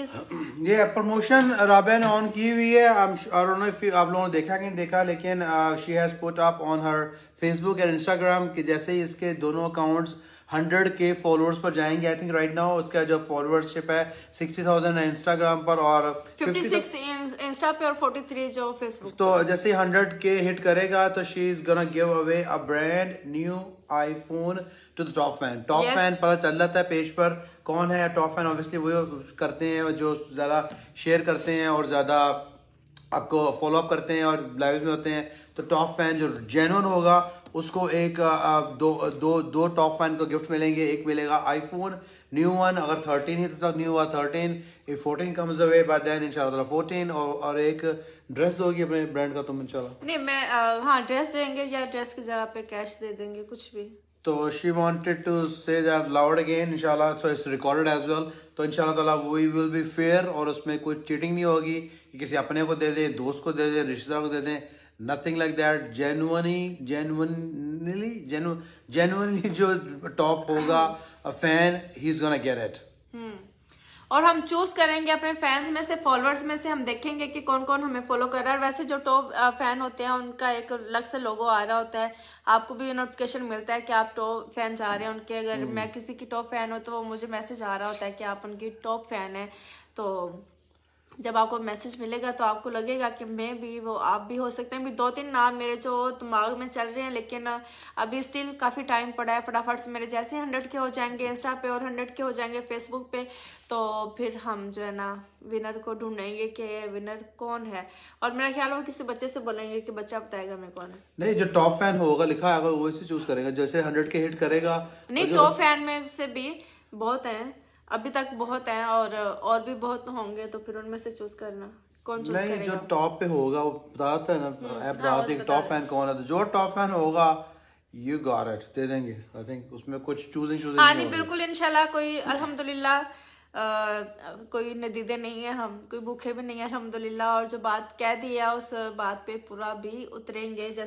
ये promotion Rabe ने on की हुई है आप लोगों ने देखा कि नहीं देखा लेकिन she has put up on her Facebook and Instagram कि जैसे ही इसके दोनों अकाउंट्स हंड्रेड के फॉलोअर्स पर जाएंगे आई थिंक राइट नाउ उसका जो फॉलोअर्सिप है सिक्सटी थाउजेंड है इंस्टाग्राम पर और फिफ्टी सिक्स इंस्टा पे और फोर्टी थ्री जो फेसबुक तो जैसे हंड्रेड के हिट करेगा तो she is gonna give away a brand new iPhone to the top fan top fan पता चल जाता है पेज पर कौन है टॉप फैन ऑब्वियसली वो करते हैं जो ज्यादा शेयर करते हैं और ज्यादा आपको फॉलोअप करते हैं और लाइव में होते हैं तो टॉप फैन जो जेन होगा उसको एक दो दो दो टॉप फैन को गिफ्ट मिलेंगे एक मिलेगा आईफोन न्यू वन अगर थर्टीन ही तो न्यू हुआ thirteen a fourteen comes away by then इंशाल्लाह फोर्टीन और और एक ड्रेस दोगी अपने ब्रांड का तुम इंशाल्लाह नहीं मैं आ, हाँ ड्रेस देंगे या ड्रेस की जगह पे कैश दे देंगे कुछ भी तो she wanted to say loud again again so so recorded as well तो इंशाल्लाह ताला वी विल बी फेयर और उसमें कोई चीटिंग नहीं होगी कि किसी अपने को दे दें दोस्त को दे दें रिश्तेदार को दे दें nothing like that genuinely genuinely genuinely जो टॉप होगा a fan he is gonna get it और हम चूज करेंगे अपने फैंस में से फॉलोअर्स में से हम देखेंगे कि कौन कौन हमें फॉलो कर रहा है वैसे जो टॉप फैन होते हैं उनका एक अलग से लोगो आ रहा होता है आपको भी नोटिफिकेशन मिलता है कि आप टॉप फैन जा रहे हैं उनके अगर हम्म। मैं किसी की टॉप फैन हो तो वो मुझे मैसेज आ रहा होता है कि आप उनकी टॉप फैन है तो जब आपको मैसेज मिलेगा तो आपको लगेगा कि मैं भी वो आप भी हो सकते हैं भी दो तीन नाम मेरे जो दिमाग में चल रहे हैं लेकिन अभी स्टिल काफ़ी टाइम पड़ा है फटाफट से मेरे जैसे हंड्रेड के हो जाएंगे इंस्टा पे और हंड्रेड के हो जाएंगे फेसबुक पे तो फिर हम जो है ना विनर को ढूंढेंगे कि विनर कौन है और मेरा ख्याल वो किसी बच्चे से बोलेंगे कि बच्चा बताएगा मैं कौन है नहीं जो टॉप फैन होगा लिखा है वो इसे चूज करेगा जैसे हंड्रेड के हिट करेगा नहीं टॉप तो फैन में से भी बहुत है अभी तक बहुत हैं और और भी बहुत होंगे तो फिर उनमें से चूज करना कौन चूज नहीं जो टॉप पे होगा वो बताते हैं ना हम्म। ऐप हाँ, टॉप फैन कौन है तो जो टॉप फैन होगा यू गॉट इट दे देंगे आई थिंक उसमें कुछ चूजिंग चूजिंग हाँ नहीं बिल्कुल इंशाल्लाह कोई अल्हम्दुलिल्लाह कोई नदीदे नहीं है हम कोई भूखे भी नहीं है अलहमदुल्ला और जो बात कह दिया उस बात पे पूरा भी उतरेंगे